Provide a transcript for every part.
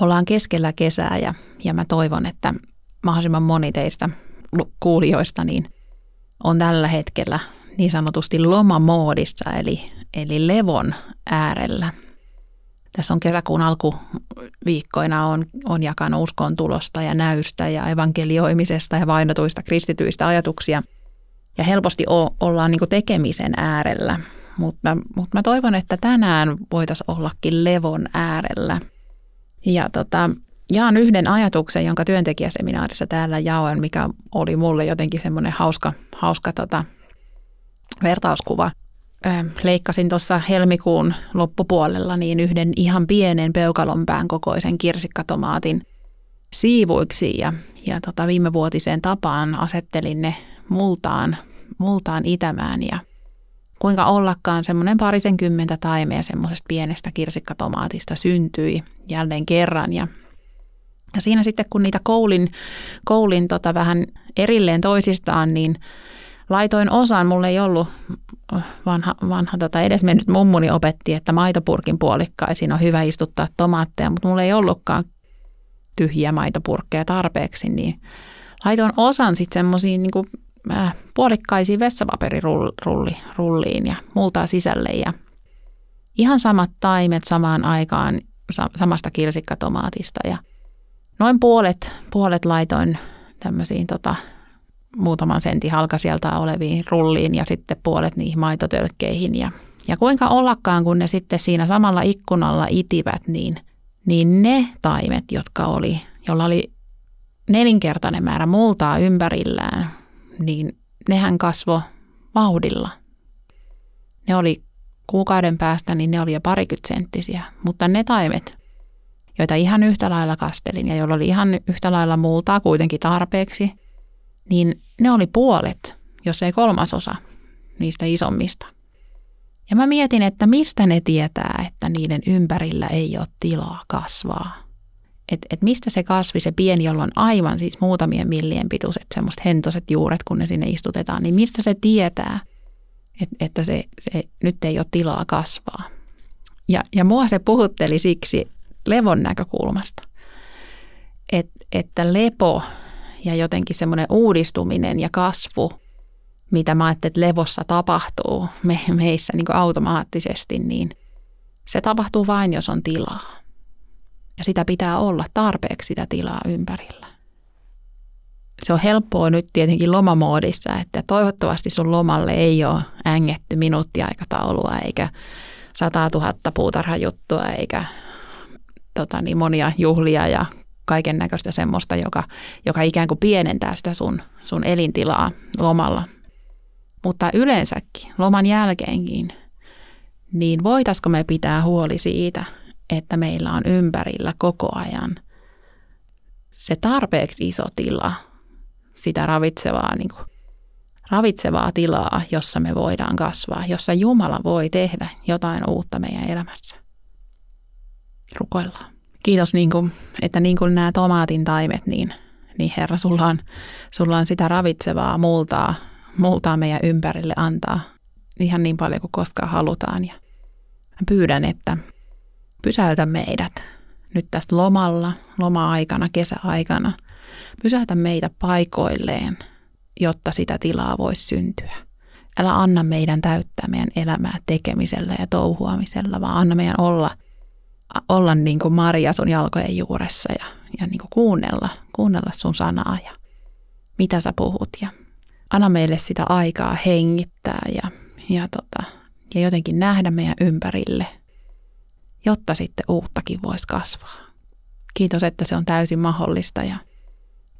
ollaan keskellä kesää ja, ja mä toivon, että mahdollisimman moni teistä kuulijoista niin on tällä hetkellä niin sanotusti lomamoodissa, eli, eli levon äärellä. Tässä on kesäkuun alkuviikkoina on, on jakanut uskon tulosta ja näystä ja evankelioimisesta ja vainotuista kristityistä ajatuksia. Ja helposti o, ollaan niin tekemisen äärellä, mutta, mutta mä toivon, että tänään voitaisiin ollakin levon äärellä – ja tota, jaan yhden ajatuksen, jonka työntekijäseminaarissa täällä jaoin, mikä oli mulle jotenkin semmoinen hauska, hauska tota, vertauskuva. Ö, leikkasin tuossa helmikuun loppupuolella niin yhden ihan pienen peukalonpään kokoisen kirsikkatomaatin siivuiksi ja, ja tota, viime vuotiseen tapaan asettelin ne multaan, multaan itämään ja – kuinka ollakaan semmoinen parisenkymmentä taimea semmoisesta pienestä kirsikkatomaatista syntyi jälleen kerran ja ja siinä sitten, kun niitä koulin, koulin tota vähän erilleen toisistaan, niin laitoin osan, mulle ei ollut, vanha, vanha tota edesmennyt mummuni opetti, että maitopurkin puolikkaisiin on hyvä istuttaa tomaatteja, mutta mulla ei ollutkaan tyhjiä maitopurkkeja tarpeeksi, niin laitoin osan sitten semmoisiin niin Äh, puolikkaisiin vessapaperirulliin ja multaa sisälle ja ihan samat taimet samaan aikaan samasta kirsikkatomaatista ja noin puolet, puolet laitoin tämmöisiin tota, muutaman sentin sieltä oleviin rulliin ja sitten puolet niihin maitotölkkeihin. Ja, ja kuinka ollakaan, kun ne sitten siinä samalla ikkunalla itivät, niin, niin ne taimet, jotka oli, jolla oli nelinkertainen määrä multaa ympärillään, niin nehän kasvo vauhdilla. Ne oli kuukauden päästä, niin ne oli jo parikymmentä senttisiä, mutta ne taimet, joita ihan yhtä lailla kastelin ja joilla oli ihan yhtä lailla multaa kuitenkin tarpeeksi, niin ne oli puolet, jos ei kolmasosa niistä isommista. Ja mä mietin, että mistä ne tietää, että niiden ympärillä ei ole tilaa kasvaa että et mistä se kasvi, se pieni, jolla on aivan siis muutamien millien pituiset semmoiset hentoset juuret, kun ne sinne istutetaan, niin mistä se tietää, että, että se, se nyt ei ole tilaa kasvaa. Ja, ja mua se puhutteli siksi levon näkökulmasta, Et, että lepo ja jotenkin semmoinen uudistuminen ja kasvu, mitä mä ajattelin, että levossa tapahtuu me, meissä niin automaattisesti, niin se tapahtuu vain, jos on tilaa ja sitä pitää olla tarpeeksi sitä tilaa ympärillä. Se on helppoa nyt tietenkin lomamoodissa, että toivottavasti sun lomalle ei ole ängetty minuuttiaikataulua eikä 100 000 puutarhajuttua eikä tota niin, monia juhlia ja kaiken näköistä semmoista, joka, joka ikään kuin pienentää sitä sun, sun elintilaa lomalla. Mutta yleensäkin, loman jälkeenkin, niin voitaisiko me pitää huoli siitä – että meillä on ympärillä koko ajan se tarpeeksi iso tila, sitä ravitsevaa, niin kuin, ravitsevaa tilaa, jossa me voidaan kasvaa, jossa Jumala voi tehdä jotain uutta meidän elämässä. Rukoillaan. Kiitos, niin kuin, että niin kuin nämä tomaatin taimet, niin, niin Herra, sulla on, sulla on sitä ravitsevaa multaa, multaa meidän ympärille antaa ihan niin paljon kuin koskaan halutaan. Ja pyydän, että pysäytä meidät nyt tästä lomalla, loma-aikana, kesäaikana. Pysäytä meitä paikoilleen, jotta sitä tilaa voisi syntyä. Älä anna meidän täyttää meidän elämää tekemisellä ja touhuamisella, vaan anna meidän olla, olla niin kuin Maria sun jalkojen juuressa ja, ja niin kuin kuunnella, kuunnella sun sanaa ja mitä sä puhut ja anna meille sitä aikaa hengittää ja, ja, tota, ja jotenkin nähdä meidän ympärille – jotta sitten uuttakin voisi kasvaa. Kiitos, että se on täysin mahdollista ja,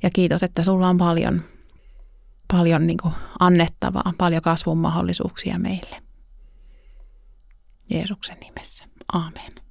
ja kiitos, että sulla on paljon, paljon niin annettavaa, paljon kasvun mahdollisuuksia meille. Jeesuksen nimessä. Aamen.